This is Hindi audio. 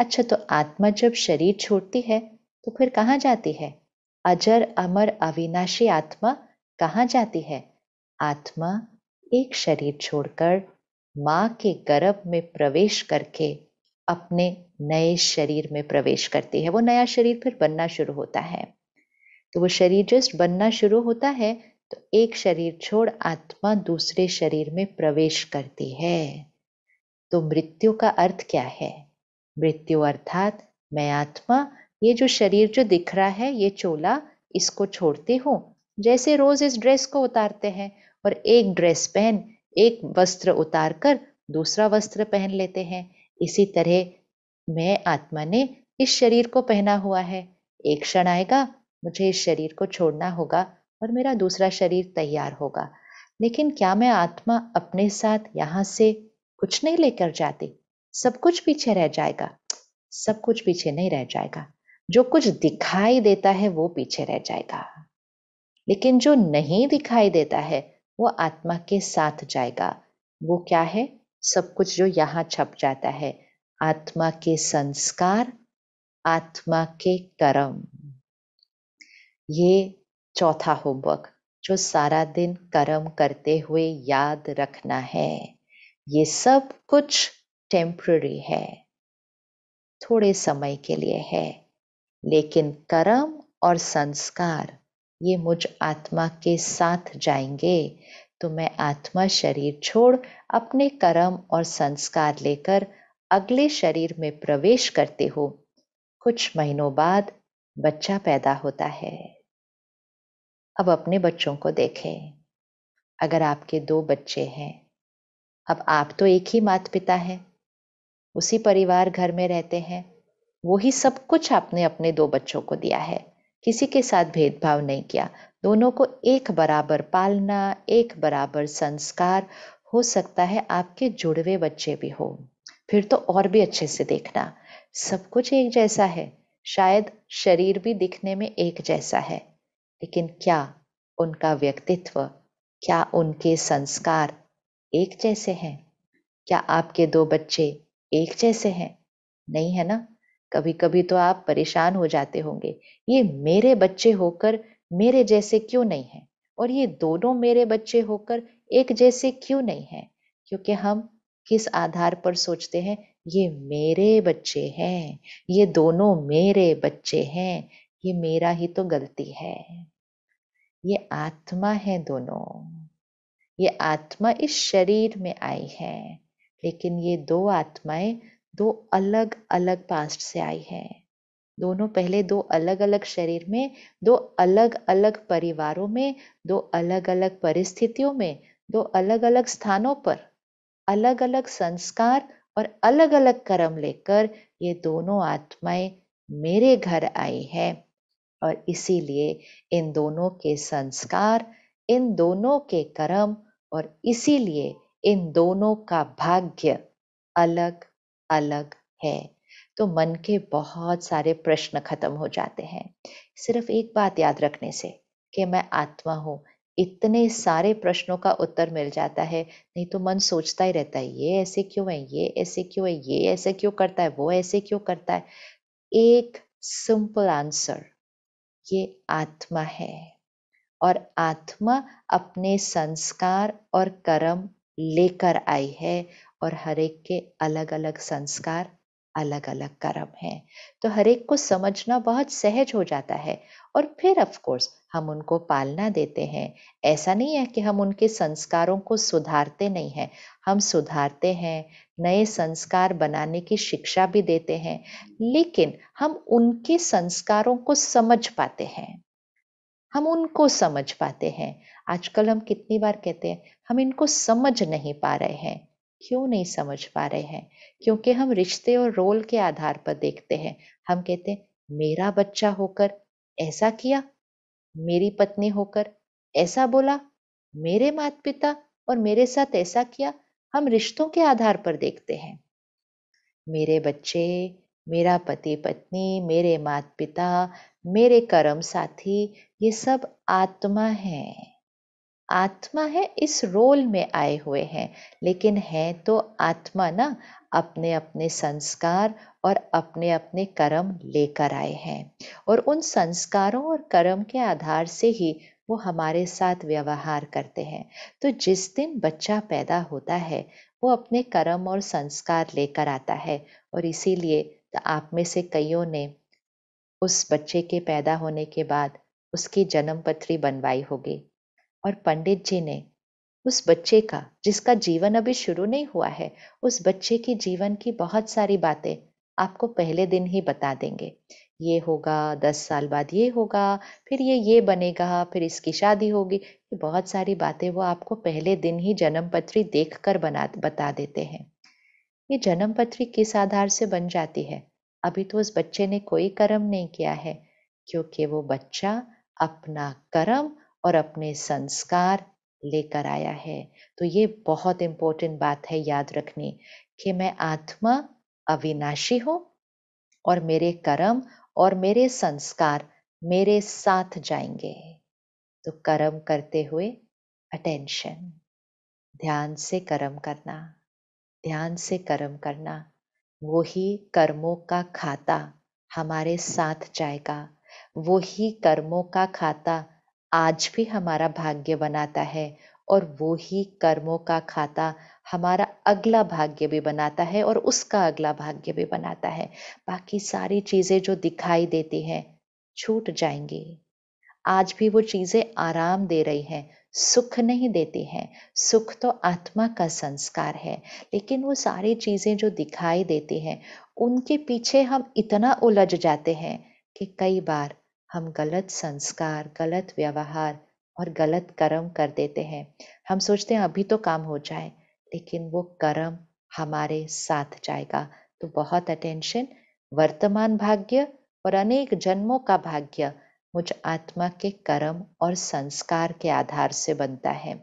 अच्छा तो आत्मा जब शरीर छोड़ती है तो फिर कहाँ जाती है अजर अमर अविनाशी आत्मा कहाँ जाती है आत्मा एक शरीर छोड़कर माँ के गर्भ में प्रवेश करके अपने नए शरीर में प्रवेश करती है वो नया शरीर फिर बनना शुरू होता है तो वो शरीर जस्ट बनना शुरू होता है तो एक शरीर छोड़ आत्मा दूसरे शरीर में प्रवेश करती है तो मृत्यु का अर्थ क्या है मृत्यु अर्थात मैं आत्मा ये जो शरीर जो दिख रहा है ये चोला इसको छोड़ती हूँ जैसे रोज इस ड्रेस को उतारते हैं और एक ड्रेस पहन एक वस्त्र उतार कर दूसरा वस्त्र पहन लेते हैं इसी तरह मैं आत्मा ने इस शरीर को पहना हुआ है एक क्षण आएगा मुझे इस शरीर को छोड़ना होगा और मेरा दूसरा शरीर तैयार होगा लेकिन क्या मैं आत्मा अपने साथ यहाँ से कुछ नहीं लेकर जाती सब कुछ पीछे रह जाएगा सब कुछ पीछे नहीं रह जाएगा जो कुछ दिखाई देता है वो पीछे रह जाएगा लेकिन जो नहीं दिखाई देता है वो आत्मा के साथ जाएगा वो क्या है सब कुछ जो यहाँ छप जाता है आत्मा के संस्कार आत्मा के कर्म ये चौथा होमवर्क जो सारा दिन कर्म करते हुए याद रखना है ये सब कुछ टेम्प्ररी है थोड़े समय के लिए है लेकिन कर्म और संस्कार ये मुझ आत्मा के साथ जाएंगे तो मैं आत्मा शरीर छोड़ अपने कर्म और संस्कार लेकर अगले शरीर में प्रवेश करते हो कुछ महीनों बाद बच्चा पैदा होता है अब अपने बच्चों को देखें अगर आपके दो बच्चे हैं अब आप तो एक ही माता पिता हैं उसी परिवार घर में रहते हैं वही सब कुछ आपने अपने दो बच्चों को दिया है किसी के साथ भेदभाव नहीं किया दोनों को एक बराबर पालना एक बराबर संस्कार हो सकता है आपके जुड़वे बच्चे भी हो फिर तो और भी अच्छे से देखना सब कुछ एक जैसा है शायद शरीर भी दिखने में एक जैसा है लेकिन क्या उनका व्यक्तित्व क्या उनके संस्कार एक जैसे हैं क्या आपके दो बच्चे एक जैसे हैं नहीं है ना कभी कभी तो आप परेशान हो जाते होंगे ये मेरे बच्चे होकर मेरे जैसे क्यों नहीं हैं और ये दोनों मेरे बच्चे होकर एक जैसे क्यों नहीं हैं क्योंकि हम किस आधार पर सोचते हैं ये मेरे बच्चे हैं ये दोनों मेरे बच्चे हैं ये मेरा ही तो गलती है ये आत्मा है दोनों ये आत्मा इस शरीर में आई है लेकिन ये दो आत्माएं दो अलग अलग पास्ट से आई हैं दोनों पहले दो अलग अलग शरीर में दो अलग अलग परिवारों में दो अलग अलग परिस्थितियों में दो अलग अलग स्थानों पर अलग अलग संस्कार और अलग अलग कर्म लेकर ये दोनों आत्माएं मेरे घर आई है और इसीलिए इन दोनों के संस्कार इन दोनों के कर्म और इसीलिए इन दोनों का भाग्य अलग अलग है तो मन के बहुत सारे प्रश्न खत्म हो जाते हैं सिर्फ एक बात याद रखने से कि मैं आत्मा हूँ इतने सारे प्रश्नों का उत्तर मिल जाता है नहीं तो मन सोचता ही रहता है ये ऐसे क्यों है ये ऐसे क्यों है ये ऐसे क्यों करता है वो ऐसे क्यों करता है एक सिंपल आंसर ये आत्मा है और आत्मा अपने संस्कार और कर्म लेकर आई है और हरेक के अलग अलग संस्कार अलग अलग कर्म हैं तो हरेक को समझना बहुत सहज हो जाता है और फिर ऑफ कोर्स हम उनको पालना देते हैं ऐसा नहीं है कि हम उनके संस्कारों को सुधारते नहीं हैं हम सुधारते हैं नए संस्कार बनाने की शिक्षा भी देते हैं लेकिन हम उनके संस्कारों को समझ पाते हैं हम उनको समझ पाते हैं आजकल हम कितनी बार कहते हैं हम इनको समझ नहीं पा रहे हैं क्यों नहीं समझ पा रहे हैं क्योंकि हम रिश्ते और रोल के आधार पर देखते हैं हम कहते हैं मेरा बच्चा होकर ऐसा किया मेरी पत्नी होकर ऐसा बोला मेरे माता पिता और मेरे साथ ऐसा किया हम रिश्तों के आधार पर देखते हैं मेरे बच्चे मेरा पति पत्नी मेरे माता पिता मेरे कर्म साथी ये सब आत्मा हैं आत्मा है इस रोल में आए हुए हैं लेकिन है तो आत्मा ना अपने अपने संस्कार और अपने अपने कर्म लेकर आए हैं और उन संस्कारों और कर्म के आधार से ही वो हमारे साथ व्यवहार करते हैं तो जिस दिन बच्चा पैदा होता है वो अपने कर्म और संस्कार लेकर आता है और इसीलिए तो आप में से कईयों ने उस बच्चे के पैदा होने के बाद उसकी जन्म पत्री बनवाई होगी और पंडित जी ने उस बच्चे का जिसका जीवन अभी शुरू नहीं हुआ है उस बच्चे की जीवन की बहुत सारी बातें आपको पहले दिन ही बता देंगे ये होगा दस साल बाद ये होगा फिर ये ये बनेगा फिर इसकी शादी होगी ये बहुत सारी बातें वो आपको पहले दिन ही जन्म पत्री देख कर बना बता देते हैं ये जन्म पत्री किस आधार से बन जाती है अभी तो उस बच्चे ने कोई कर्म नहीं किया है क्योंकि वो बच्चा अपना कर्म और अपने संस्कार लेकर आया है तो ये बहुत इंपॉर्टेंट बात है याद रखनी कि मैं आत्मा अविनाशी हूँ और मेरे कर्म और मेरे संस्कार मेरे साथ जाएंगे तो कर्म करते हुए अटेंशन ध्यान से कर्म करना ध्यान से कर्म करना वो ही कर्मों का खाता हमारे साथ जाएगा वो ही कर्मों का खाता आज भी हमारा भाग्य बनाता है और वो ही कर्मों का खाता हमारा अगला भाग्य भी बनाता है और उसका अगला भाग्य भी बनाता है बाकी सारी चीज़ें जो दिखाई देती हैं छूट जाएंगी आज भी वो चीज़ें आराम दे रही हैं सुख नहीं देती हैं सुख तो आत्मा का संस्कार है लेकिन वो सारी चीज़ें जो दिखाई देती हैं उनके पीछे हम इतना उलझ जाते हैं कि कई बार हम गलत संस्कार गलत व्यवहार और गलत कर्म कर देते हैं हम सोचते हैं अभी तो काम हो जाए लेकिन वो कर्म हमारे साथ जाएगा तो बहुत अटेंशन वर्तमान भाग्य और अनेक जन्मों का भाग्य मुझ आत्मा के कर्म और संस्कार के आधार से बनता है